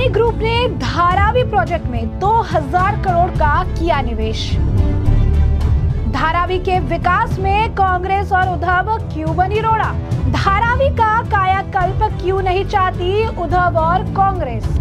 Adani group ने Dharavi project में 2000 करोड़ का किया निवेश धारावी के विकास में कांग्रेस और उद्धव क्यों बनी रोड़ा धारावी का कायाकल्प क्यों नहीं चाहती उद्धव और कांग्रेस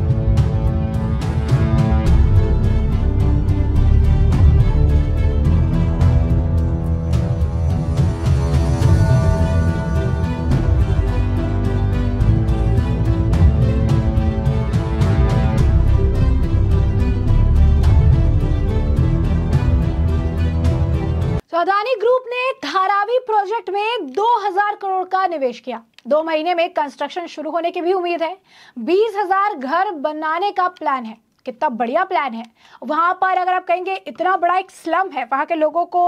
अदानी ग्रुप ने धारावी प्रोजेक्ट में 2000 करोड़ का निवेश किया दो महीने में कंस्ट्रक्शन शुरू होने की भी उम्मीद है 20,000 घर बनाने का प्लान है कितना बढ़िया प्लान है वहां पर अगर आप कहेंगे इतना बड़ा एक स्लम है वहां के लोगों को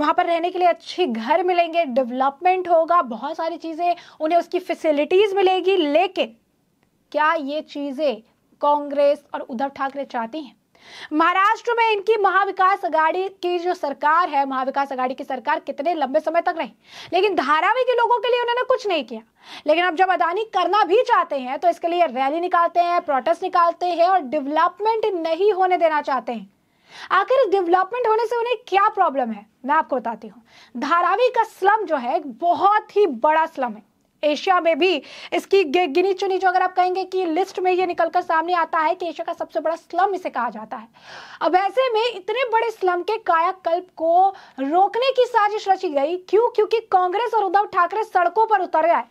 वहां पर रहने के लिए अच्छे घर मिलेंगे डेवलपमेंट होगा बहुत सारी चीज़ें उन्हें उसकी फैसिलिटीज़ मिलेगी लेकिन क्या ये चीज़ें कांग्रेस और उद्धव ठाकरे चाहती हैं महाराष्ट्र में इनकी महाविकास अगाड़ी की जो सरकार है महाविकास अघाड़ी की सरकार कितने लंबे समय तक रही लेकिन धारावी के लोगों के लिए उन्होंने कुछ नहीं किया लेकिन अब जब अदानी करना भी चाहते हैं तो इसके लिए रैली निकालते हैं प्रोटेस्ट निकालते हैं और डेवलपमेंट नहीं होने देना चाहते हैं आखिर डेवलपमेंट होने से उन्हें क्या प्रॉब्लम है मैं आपको बताती हूँ धारावी का स्लम जो है बहुत ही बड़ा स्लम है एशिया में भी इसकी गिनी चुनी जो अगर आप कहेंगे कि लिस्ट में ये निकलकर सामने आता है कि एशिया का सबसे बड़ा स्लम इसे कहा जाता है अब ऐसे में इतने बड़े स्लम के कायाकल्प को रोकने की साजिश रची गई क्यों क्योंकि कांग्रेस और उद्धव ठाकरे सड़कों पर उतर आए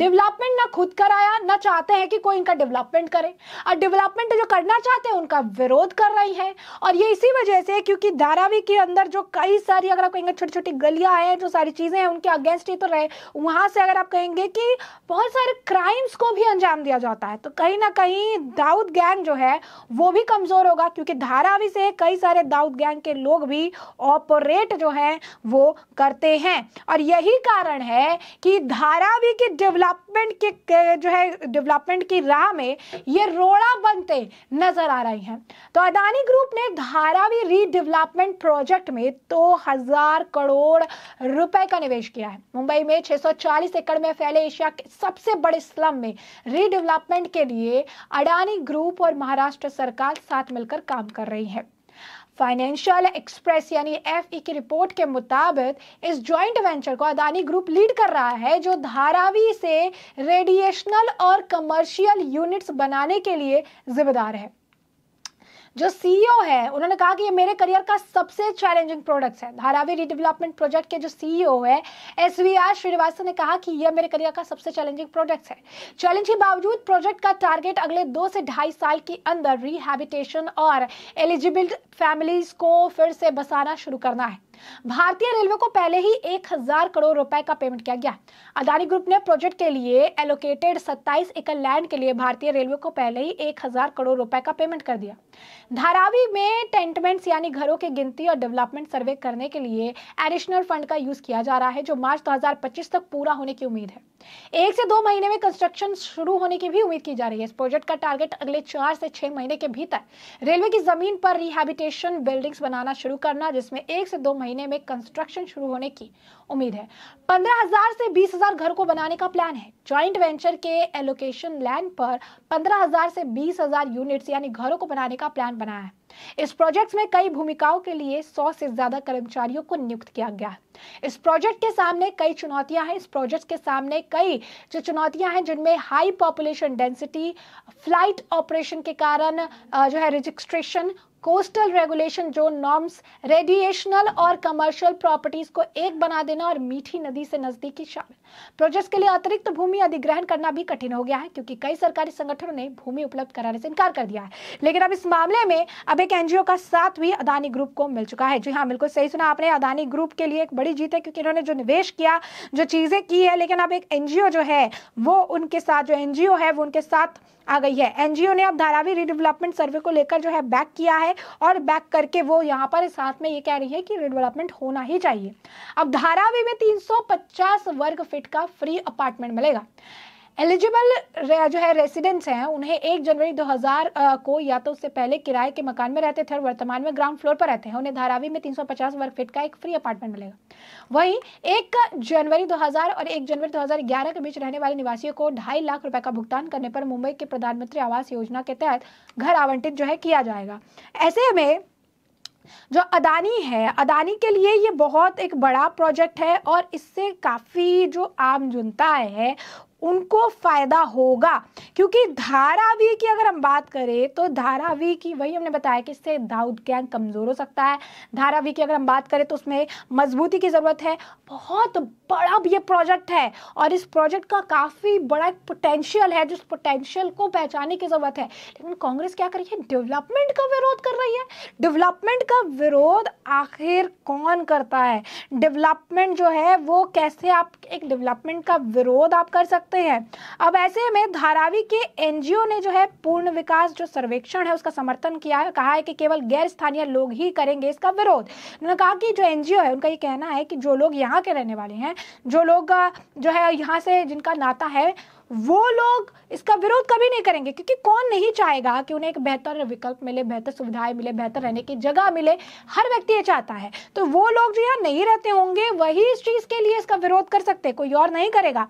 डेवलपमेंट ना खुद कराया ना चाहते हैं कि कोई इनका डेवलपमेंट करे और डेवलपमेंट जो करना चाहते हैं उनका विरोध कर रही हैं और ये इसी वजह से क्योंकि धारावी के अंदर जो कई सारी अगर आप कहेंगे छोटी छोटी गलियां हैं जो सारी चीज़ें हैं उनके अगेंस्ट ही तो रहे वहां से अगर आप कहेंगे कि बहुत सारे क्राइम्स को भी अंजाम दिया जाता है तो कहीं ना कहीं दाऊद गैंग जो है वो भी कमज़ोर होगा क्योंकि धारावी से कई सारे दाऊद गैंग के लोग भी ऑपरेट जो है वो करते हैं और यही कारण है कि धारावी की डेवलपमेंट के जो है डेवलपमेंट की राह में ये रोड़ा बनते नजर आ रही हैं तो अडानी ग्रुप ने धारावी रीडेवलपमेंट प्रोजेक्ट में दो हजार करोड़ रुपए का निवेश किया है मुंबई में 640 एकड़ में फैले एशिया के सबसे बड़े स्लम में रीडेवलपमेंट के लिए अडानी ग्रुप और महाराष्ट्र सरकार साथ मिलकर काम कर रही है फाइनेंशियल एक्सप्रेस यानी एफ e की रिपोर्ट के मुताबिक इस जॉइंट वेंचर को अदानी ग्रुप लीड कर रहा है जो धारावी से रेडिएशनल और कमर्शियल यूनिट्स बनाने के लिए जिम्मेदार है जो सीईओ e है उन्होंने कहा कि ये मेरे करियर का सबसे चैलेंजिंग प्रोडक्ट है धारावी रिडेवलपमेंट प्रोजेक्ट के जो सीईओ है एस वी आर श्रीवास्तव ने कहा कि यह मेरे करियर का सबसे चैलेंजिंग प्रोडक्ट है चैलेंज के बावजूद प्रोजेक्ट का टारगेट अगले दो से ढाई साल के अंदर रिहेबिटेशन और एलिजिबल फैमिलीज को फिर से बसाना शुरू करना है भारतीय रेलवे को पहले ही एक हजार करोड़ रुपए का पेमेंट किया गया अदानी ग्रुप ने प्रोजेक्ट के लिए एलोकेटेड 27 एकड़ लैंड के लिए भारतीय रेलवे को पहले ही एक हजार करोड़ रुपए का पेमेंट कर दिया धारावी में टेंटमेंट्स यानी घरों की गिनती और डेवलपमेंट सर्वे करने के लिए एडिशनल फंड का यूज किया जा रहा है जो मार्च दो तक पूरा होने की उम्मीद है एक से दो महीने में कंस्ट्रक्शन शुरू होने की भी उम्मीद की जा रही है इस प्रोजेक्ट का टारगेट अगले चार से छह महीने के भीतर रेलवे की जमीन पर रिहेबिटेशन बिल्डिंग्स बनाना शुरू करना जिसमें एक से दो महीने महीने में कंस्ट्रक्शन शुरू होने की उम्मीद है पंद्रह हजार से बीस हजार घर को बनाने का प्लान है जॉइंट वेंचर के एलोकेशन लैंड पर पंद्रह हजार से बीस हजार यूनिट्स यानी घरों को बनाने का प्लान बनाया है इस प्रोजेक्ट में कई भूमिकाओं के लिए सौ से ज्यादा कर्मचारियों को नियुक्त किया गया है इस प्रोजेक्ट के सामने कई चुनौतियां हैं इस प्रोजेक्ट के सामने कई जो चुनौतियां हैं जिनमें high population density flight operation के कारण जो है registration coastal regulation zone norms residential और कमर्शियल प्रॉपर्टीज को एक बना देना और मीठी नदी से नजदीकी शामिल प्रोजेक्ट्स के लिए अतिरिक्त भूमि अधिग्रहण करना भी कठिन हो गया है क्योंकि कई सरकारी संगठनों ने भूमि उपलब्ध कराने से इनकार कर दिया है लेकिन अब इस मामले में अब एक एनजीओ का साथ भी अदानी ग्रुप को मिल चुका है जी हाँ बिल्कुल सही सुना आपने अदानी ग्रुप के लिए एक बड़ी जीत है क्योंकि इन्होंने जो निवेश किया जो चीजें की है लेकिन अब एक एनजीओ जो है वो उनके साथ जो एनजीओ है वो उनके साथ आ गई है एनजीओ ने अब धारावी रीडेवलपमेंट सर्वे को लेकर जो है बैक किया है है और बैक करके वो यहाँ पर साथ में ये कह रही है कि रिडेवलपमेंट होना ही चाहिए अब धारावी में 350 वर्ग फीट का फ्री अपार्टमेंट मिलेगा एलिजिबल जो है रेसिडेंट्स हैं उन्हें एक जनवरी 2000 को या तो उससे पहले किराए के मकान में रहते थे और वर्तमान में ग्राउंड फ्लोर पर रहते हैं उन्हें धारावी में 350 वर्ग फीट का एक फ्री अपार्टमेंट मिलेगा वहीं एक जनवरी 2000 और एक जनवरी 2011 के बीच रहने वाले निवासियों को ढाई लाख रुपए का भुगतान करने पर मुंबई के प्रधानमंत्री आवास योजना के तहत घर आवंटित जो है किया जाएगा ऐसे में जो अदानी है अदानी के लिए ये बहुत एक बड़ा प्रोजेक्ट है और इससे काफ़ी जो आम जनता है उनको फ़ायदा होगा क्योंकि धारावी की अगर हम बात करें तो धारावी की वही हमने बताया कि इससे दाऊद गैंग कमज़ोर हो सकता है धारावी की अगर हम बात करें तो उसमें मजबूती की ज़रूरत है बहुत बड़ा ये प्रोजेक्ट है और इस प्रोजेक्ट का काफ़ी बड़ा एक पोटेंशियल है जिस पोटेंशियल को पहचानने की ज़रूरत है लेकिन कांग्रेस क्या कर रही है डेवलपमेंट का विरोध कर रही है डेवलपमेंट का विरोध आखिर कौन करता है डेवलपमेंट जो है वो कैसे आप एक डेवलपमेंट का विरोध आप कर सकते सकते हैं अब ऐसे में धारावी के एनजीओ ने जो है पूर्ण विकास जो सर्वेक्षण है उसका समर्थन किया है कहा है कि केवल गैर स्थानीय लोग ही करेंगे इसका विरोध उन्होंने कहा कि जो एनजीओ है उनका ये कहना है कि जो लोग यहाँ के रहने वाले हैं जो लोग जो है यहाँ से जिनका नाता है वो लोग इसका विरोध कभी नहीं करेंगे क्योंकि कौन नहीं चाहेगा कि उन्हें एक बेहतर विकल्प मिले बेहतर सुविधाएं मिले बेहतर रहने की जगह मिले हर व्यक्ति ये चाहता है तो वो लोग जो यहाँ नहीं रहते होंगे वही इस चीज़ के लिए इसका विरोध कर सकते कोई और नहीं करेगा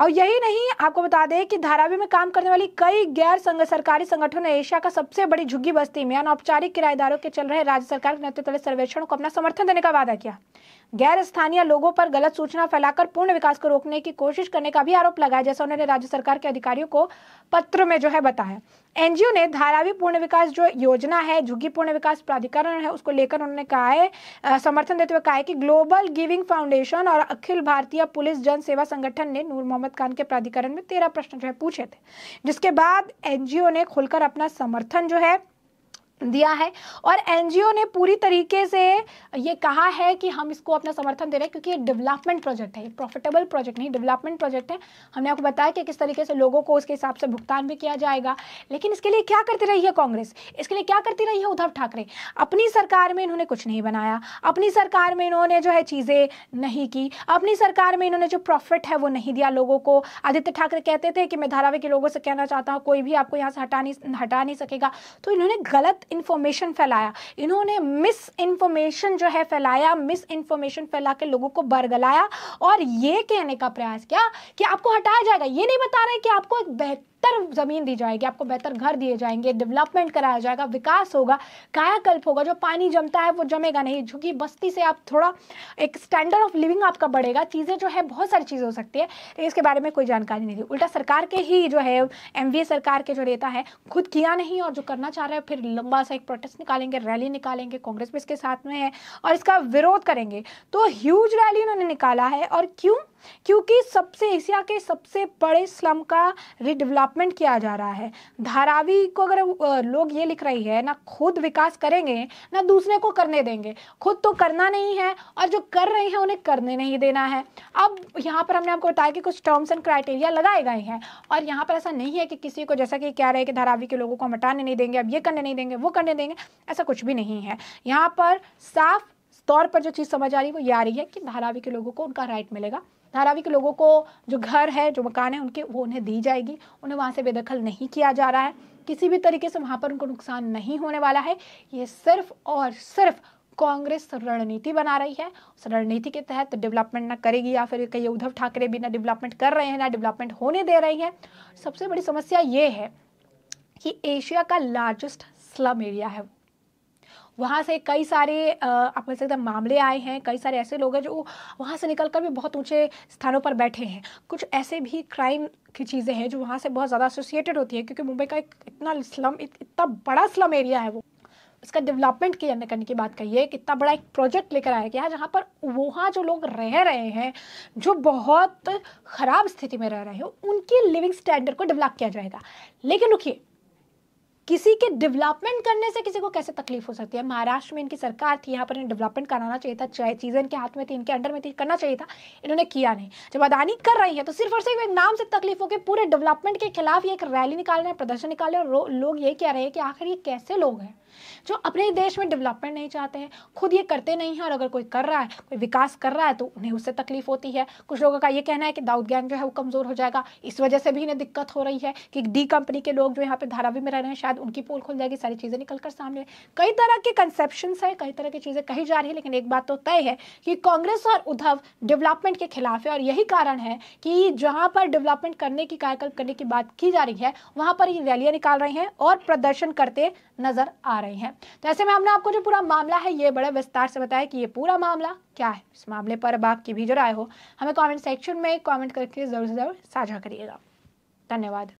और यही नहीं आपको बता दें कि धारावी में काम करने वाली कई गैर संग, सरकारी संगठनों ने एशिया का सबसे बड़ी झुग्गी बस्ती में अनौपचारिक किराएदारों के चल रहे राज्य सरकार के नेतृत्व सर्वेक्षण को अपना समर्थन देने का वादा किया गैर स्थानीय लोगों पर गलत सूचना फैलाकर पूर्ण विकास को रोकने की कोशिश करने का भी आरोप लगाया जैसा उन्होंने राज्य सरकार के अधिकारियों को पत्र में जो है बताया एनजीओ ने धारावी पूर्ण विकास जो योजना है झुग्गी पूर्ण विकास प्राधिकरण है उसको लेकर उन्होंने कहा है समर्थन देते हुए कहा है कि ग्लोबल गिविंग फाउंडेशन और अखिल भारतीय पुलिस जन सेवा संगठन ने नूर मोहम्मद खान के प्राधिकरण में तेरह प्रश्न जो है पूछे थे जिसके बाद एनजीओ ने खुलकर अपना समर्थन जो है दिया है और एनजीओ ने पूरी तरीके से ये कहा है कि हम इसको अपना समर्थन दे रहे हैं क्योंकि ये डेवलपमेंट प्रोजेक्ट है ये प्रॉफिटेबल प्रोजेक्ट नहीं डेवलपमेंट प्रोजेक्ट है हमने आपको बताया कि किस तरीके से लोगों को उसके हिसाब से भुगतान भी किया जाएगा लेकिन इसके लिए क्या करती रही है कांग्रेस इसके लिए क्या करती रही है उद्धव ठाकरे अपनी सरकार में इन्होंने कुछ नहीं बनाया अपनी सरकार में इन्होंने जो है चीज़ें नहीं की अपनी सरकार में इन्होंने जो प्रॉफिट है वो नहीं दिया लोगों को आदित्य ठाकरे कहते थे कि मैं धारावी के लोगों से कहना चाहता हूँ कोई भी आपको यहाँ से हटा नहीं हटा नहीं सकेगा तो इन्होंने गलत इन्फॉर्मेशन फैलाया इन्होंने मिस इन्फॉर्मेशन जो है फैलाया मिस इन्फॉर्मेशन फैला के लोगों को बरगलाया और ये कहने का प्रयास किया कि आपको हटाया जाएगा ये नहीं बता रहे कि आपको एक बेहतर बेहतर ज़मीन दी जाएगी आपको बेहतर घर दिए जाएंगे डेवलपमेंट कराया जाएगा विकास होगा कायाकल्प होगा जो पानी जमता है वो जमेगा नहीं क्योंकि बस्ती से आप थोड़ा एक स्टैंडर्ड ऑफ लिविंग आपका बढ़ेगा चीज़ें जो है बहुत सारी चीज़ें हो सकती है लेकिन तो इसके बारे में कोई जानकारी नहीं थी उल्टा सरकार के ही जो है एम सरकार के जो नेता है खुद किया नहीं और जो करना चाह रहे हैं फिर लंबा सा एक प्रोटेस्ट निकालेंगे रैली निकालेंगे कांग्रेस भी इसके साथ में है और इसका विरोध करेंगे तो ह्यूज रैली उन्होंने निकाला है और क्यों क्योंकि सबसे एशिया के सबसे बड़े स्लम का रिडेवलपमेंट किया जा रहा है धारावी को अगर लोग ये लिख रही है ना खुद विकास करेंगे ना दूसरे को करने देंगे खुद तो करना नहीं है और जो कर रहे हैं उन्हें करने नहीं देना है अब यहाँ पर हमने आपको बताया कि कुछ टर्म्स एंड क्राइटेरिया लगाए गए हैं और यहाँ पर ऐसा नहीं है कि किसी को जैसा कि क्या रहे कि धारावी के लोगों को हटाने नहीं देंगे अब ये करने नहीं देंगे वो करने देंगे ऐसा कुछ भी नहीं है यहाँ पर साफ तौर पर जो चीज़ समझ आ रही है वो ये आ रही है कि धारावी के लोगों को उनका राइट मिलेगा धारावी के लोगों को जो घर है जो मकान है उनके वो उन्हें दी जाएगी उन्हें वहाँ से बेदखल नहीं किया जा रहा है किसी भी तरीके से वहाँ पर उनको नुकसान नहीं होने वाला है ये सिर्फ और सिर्फ कांग्रेस रणनीति बना रही है उस रणनीति के तहत डेवलपमेंट ना करेगी या फिर कहीं उद्धव ठाकरे भी ना डेवलपमेंट कर रहे हैं ना डेवलपमेंट होने दे रही है सबसे बड़ी समस्या ये है कि एशिया का लार्जेस्ट स्लम एरिया है वहाँ से कई सारे आप बोल सकते हैं मामले आए हैं कई सारे ऐसे लोग हैं जो वहाँ से निकल कर भी बहुत ऊँचे स्थानों पर बैठे हैं कुछ ऐसे भी क्राइम की चीज़ें हैं जो वहाँ से बहुत ज़्यादा एसोसिएटेड होती है क्योंकि मुंबई का एक इतना स्लम इत, इतना बड़ा स्लम एरिया है वो उसका डेवलपमेंट किया करने की बात कही है कितना बड़ा एक प्रोजेक्ट लेकर आया गया हाँ, जहाँ पर वहाँ जो लोग रह रहे हैं जो बहुत ख़राब स्थिति में रह रहे हैं उनकी लिविंग स्टैंडर्ड को डेवलप किया जाएगा लेकिन रुकिए किसी के डेवलपमेंट करने से किसी को कैसे तकलीफ हो सकती है महाराष्ट्र में इनकी सरकार थी यहाँ पर इन्हें डेवलपमेंट कराना चाहिए था चाहे चीज़ें इनके हाथ में थी इनके अंडर में थी करना चाहिए था इन्होंने किया नहीं जब अदानी कर रही है तो सिर्फ और सिर्फ एक नाम से तकलीफ होकर पूरे डेवलपमेंट के खिलाफ ये एक रैली निकाल रहे हैं प्रदर्शन निकाल रहे हैं और लोग ये कह रहे हैं कि आखिर ये कैसे लोग हैं जो अपने देश में डेवलपमेंट नहीं चाहते हैं खुद ये करते नहीं हैं और अगर कोई कर रहा है कोई विकास कर रहा है तो उन्हें उससे तकलीफ होती है कुछ लोगों का ये कहना है कि दाऊद गैंग जो है वो कमज़ोर हो जाएगा इस वजह से भी इन्हें दिक्कत हो रही है कि डी कंपनी के लोग जो यहाँ पे धारावी में रह रहे हैं शायद उनकी पोल खुल जाएगी सारी चीज़ें निकल कर सामने कई तरह के कंसेप्शन है कई तरह की चीज़ें कही जा रही है लेकिन एक बात तो तय है कि कांग्रेस और उद्धव डेवलपमेंट के खिलाफ है और यही कारण है कि जहाँ पर डेवलपमेंट करने की कार्यकल्प करने की बात की जा रही है वहाँ पर ये रैलियाँ निकाल रहे हैं और प्रदर्शन करते नजर आ रहे हैं रहे हैं तो ऐसे में हमने आपको जो पूरा मामला है ये बड़े विस्तार से बताया कि ये पूरा मामला क्या है इस मामले पर अब आपकी भी जो राय हो हमें कॉमेंट सेक्शन में कॉमेंट करके ज़रूर से ज़रूर साझा करिएगा धन्यवाद